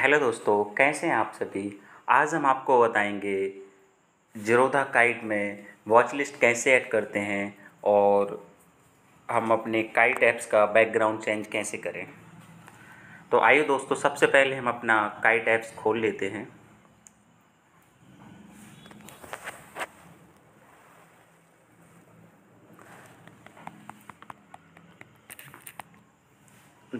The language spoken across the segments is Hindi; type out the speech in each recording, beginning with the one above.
हेलो दोस्तों कैसे हैं आप सभी आज हम आपको बताएंगे जिरोधा काइट में वॉच लिस्ट कैसे ऐड करते हैं और हम अपने काइट ऐप्स का बैकग्राउंड चेंज कैसे करें तो आइए दोस्तों सबसे पहले हम अपना काइट ऐप्स खोल लेते हैं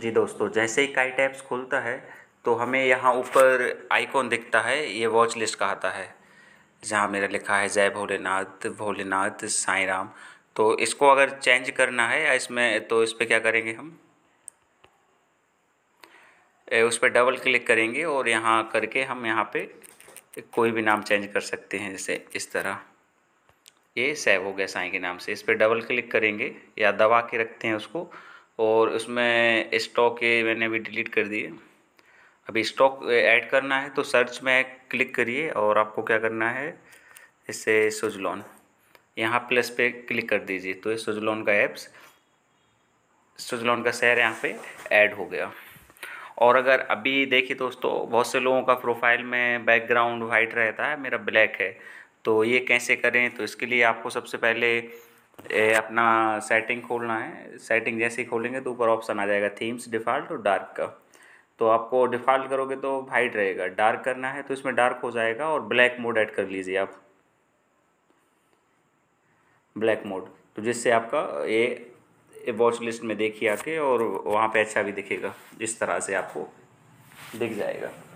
जी दोस्तों जैसे ही काइट ऐप्स खुलता है तो हमें यहाँ ऊपर आइकॉन दिखता है ये वॉच लिस्ट कहता है जहाँ मेरा लिखा है जय भोलेनाथ भोलेनाथ साई राम तो इसको अगर चेंज करना है या इसमें तो इस पर क्या करेंगे हम उस पर डबल क्लिक करेंगे और यहाँ करके हम यहाँ पे कोई भी नाम चेंज कर सकते हैं जैसे इस तरह ये सेव हो गया साई के नाम से इस पर डबल क्लिक करेंगे या दबा के रखते हैं उसको और उसमें स्टॉक के मैंने भी डिलीट कर दिए अभी स्टॉक ऐड करना है तो सर्च में क्लिक करिए और आपको क्या करना है इसे सुजलॉन यहाँ प्लस पे क्लिक कर दीजिए तो ये सुजलॉन का ऐप्स सुजलॉन का शहर यहाँ पे ऐड हो गया और अगर अभी देखिए दोस्तों बहुत से लोगों का प्रोफाइल में बैकग्राउंड वाइट रहता है मेरा ब्लैक है तो ये कैसे करें तो इसके लिए आपको सबसे पहले ए, अपना सेटिंग खोलना है सेटिंग जैसे ही खोलेंगे तो ऊपर ऑप्शन आ जाएगा थीम्स डिफ़ॉल्ट और डार्क का तो आपको डिफ़ॉल्ट करोगे तो वाइट रहेगा डार्क करना है तो इसमें डार्क हो जाएगा और ब्लैक मोड ऐड कर लीजिए आप ब्लैक मोड तो जिससे आपका ये वॉच लिस्ट में देखिए आके और वहाँ पे अच्छा भी दिखेगा जिस तरह से आपको दिख जाएगा